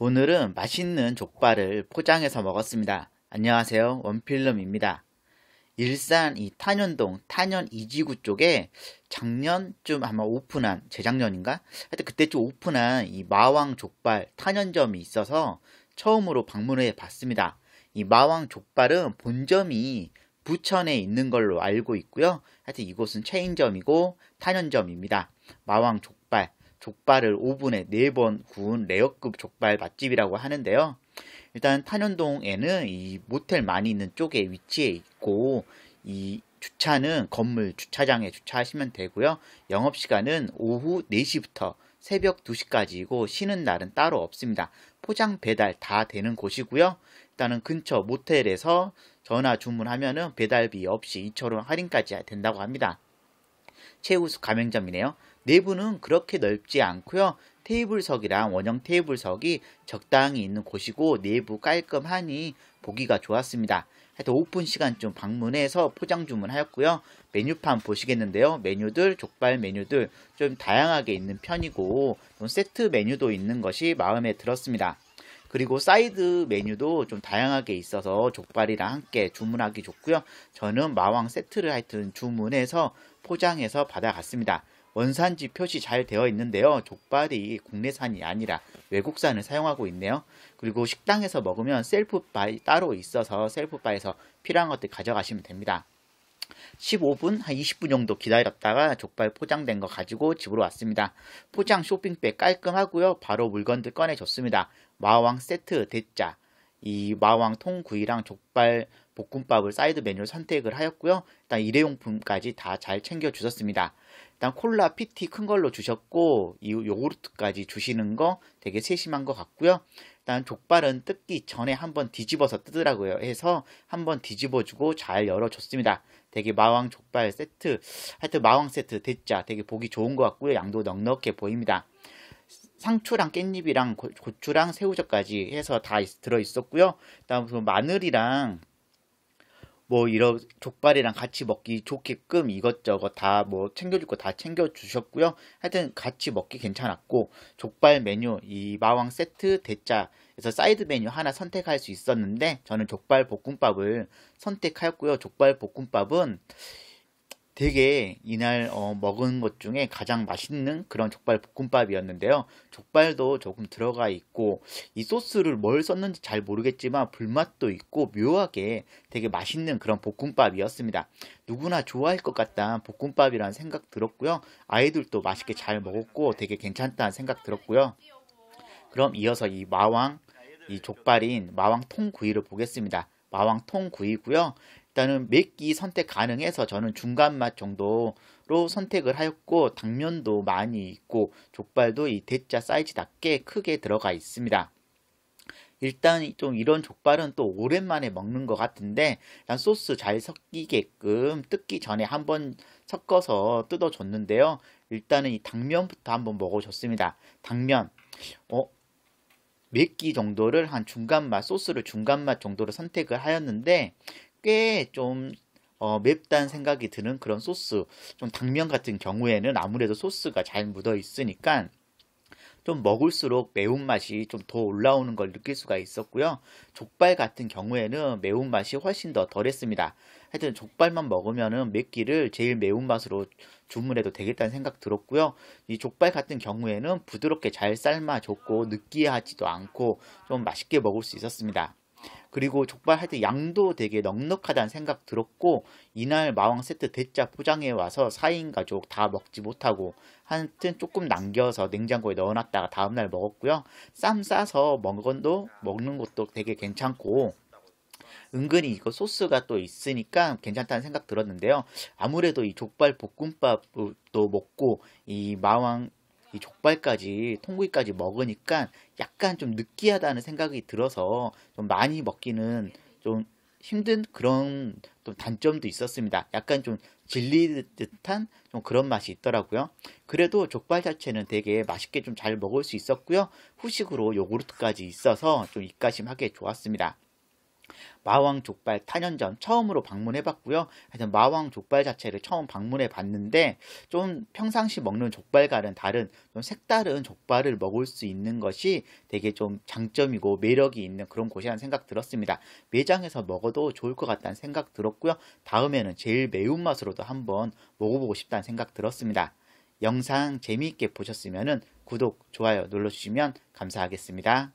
오늘은 맛있는 족발을 포장해서 먹었습니다. 안녕하세요. 원필름입니다. 일산 이 탄현동 탄현 이지구 쪽에 작년쯤 아마 오픈한 재작년인가? 하여튼 그때쯤 오픈한 이 마왕 족발 탄현점이 있어서 처음으로 방문해 봤습니다. 이 마왕 족발은 본점이 부천에 있는 걸로 알고 있고요. 하여튼 이곳은 체인점이고 탄현점입니다. 마왕 족발 족발을 5분에 4번 구운 레어급 족발 맛집이라고 하는데요. 일단 탄현동에는 이 모텔 많이 있는 쪽에 위치해 있고 이 주차는 건물 주차장에 주차하시면 되고요. 영업시간은 오후 4시부터 새벽 2시까지이고 쉬는 날은 따로 없습니다. 포장 배달 다 되는 곳이고요. 일단은 근처 모텔에서 전화 주문하면 배달비 없이 2천원 할인까지 된다고 합니다. 최우수 가맹점이네요. 내부는 네 그렇게 넓지 않고요. 테이블석이랑 원형 테이블석이 적당히 있는 곳이고 내부 깔끔하니 보기가 좋았습니다. 하여튼 오픈 시간쯤 방문해서 포장 주문하였고요. 메뉴판 보시겠는데요. 메뉴들, 족발 메뉴들 좀 다양하게 있는 편이고 세트 메뉴도 있는 것이 마음에 들었습니다. 그리고 사이드 메뉴도 좀 다양하게 있어서 족발이랑 함께 주문하기 좋고요. 저는 마왕 세트를 하여튼 주문해서 포장해서 받아갔습니다. 원산지 표시 잘 되어 있는데요. 족발이 국내산이 아니라 외국산을 사용하고 있네요. 그리고 식당에서 먹으면 셀프바이 따로 있어서 셀프바에서 필요한 것들 가져가시면 됩니다. 15분, 한 20분 정도 기다렸다가 족발 포장된 거 가지고 집으로 왔습니다. 포장 쇼핑백 깔끔하고요. 바로 물건들 꺼내줬습니다. 마왕 세트 대짜, 이 마왕 통구이랑 족발 볶음밥을 사이드 메뉴로 선택을 하였고요. 일단 일회용품까지 다 잘 챙겨주셨습니다. 일단 콜라 PT 큰 걸로 주셨고 이 요구르트까지 주시는 거 되게 세심한 것 같고요. 일단 족발은 뜯기 전에 한번 뒤집어서 뜨더라고요. 해서 한번 뒤집어주고 잘 열어줬습니다. 되게 마왕 족발 세트, 하여튼 마왕 세트 대짜 되게 보기 좋은 것 같고요. 양도 넉넉해 보입니다. 상추랑 깻잎이랑 고, 추랑 새우젓까지 해서 다 들어 있었고요. 그다음 마늘이랑 뭐 이런 족발이랑 같이 먹기 좋게끔 이것저것 다 뭐챙겨주고다 챙겨주셨고요. 하여튼 같이 먹기 괜찮았고 족발 메뉴 이 마왕 세트 대짜에서 사이드 메뉴 하나 선택할 수 있었는데 저는 족발 볶음밥을 선택하였고요. 족발 볶음밥은 되게 이날 어, 먹은 것 중에 가장 맛있는 그런 족발 볶음밥이었는데요. 족발도 조금 들어가 있고 이 소스를 뭘 썼는지 잘 모르겠지만 불맛도 있고 묘하게 되게 맛있는 그런 볶음밥이었습니다. 누구나 좋아할 것 같다는 볶음밥이라는 생각 들었고요. 아이들도 맛있게 잘 먹었고 되게 괜찮다는 생각 들었고요. 그럼 이어서 이 마왕 이 족발인 마왕 통구이를 보겠습니다. 마왕 통구이고요. 일단은 몇끼 선택 가능해서 저는 중간 맛 정도로 선택을 하였고 당면도 많이 있고 족발도 이 대짜 사이즈답게 크게 들어가 있습니다. 일단 좀 이런 족발은 또 오랜만에 먹는 것 같은데 일 소스 잘 섞이게끔 뜯기 전에 한번 섞어서 뜯어줬는데요. 일단은 이 당면부터 한번 먹어줬습니다. 당면 어? 몇끼 정도를 한 중간맛 소스를 중간맛 정도로 선택을 하였는데 꽤좀 어, 맵다는 생각이 드는 그런 소스 좀 당면 같은 경우에는 아무래도 소스가 잘 묻어 있으니까 좀 먹을수록 매운맛이 좀 더 올라오는 걸 느낄 수가 있었고요. 족발 같은 경우에는 매운맛이 훨씬 더 덜했습니다. 하여튼 족발만 먹으면은 맵기를 제일 매운맛으로 주문해도 되겠다는 생각 들었고요. 이 족발 같은 경우에는 부드럽게 잘삶아졌고 느끼하지도 않고 좀 맛있게 먹을 수 있었습니다. 그리고 족발할 때 양도 되게 넉넉하다는 생각 들었고 이날 마왕 세트 대짜 포장해 와서 4인 가족 다 먹지 못하고 하여튼 조금 남겨서 냉장고에 넣어놨다가 다음날 먹었고요. 쌈 싸서 먹은도 먹는 것도 되게 괜찮고 은근히 이거 소스가 또 있으니까 괜찮다는 생각 들었는데요. 아무래도 이 족발 볶음밥도 먹고 이 마왕 이 족발까지 통구이까지 먹으니까 약간 좀 느끼하다는 생각이 들어서 좀 많이 먹기는 좀 힘든 그런 좀 단점도 있었습니다. 약간 좀 질리 듯한 좀 그런 맛이 있더라고요. 그래도 족발 자체는 되게 맛있게 좀 잘 먹을 수 있었고요. 후식으로 요구르트까지 있어서 좀 입가심하게 좋았습니다. 마왕 족발 탄현전 처음으로 방문해 봤고요. 하여튼 마왕 족발 자체를 처음 방문해 봤는데 좀 평상시 먹는 족발과는 다른 좀 색다른 족발을 먹을 수 있는 것이 되게 좀 장점이고 매력이 있는 그런 곳이라는 생각 들었습니다. 매장에서 먹어도 좋을 것 같다는 생각 들었고요. 다음에는 제일 매운맛으로도 한번 먹어보고 싶다는 생각 들었습니다. 영상 재미있게 보셨으면 구독, 좋아요 눌러주시면 감사하겠습니다.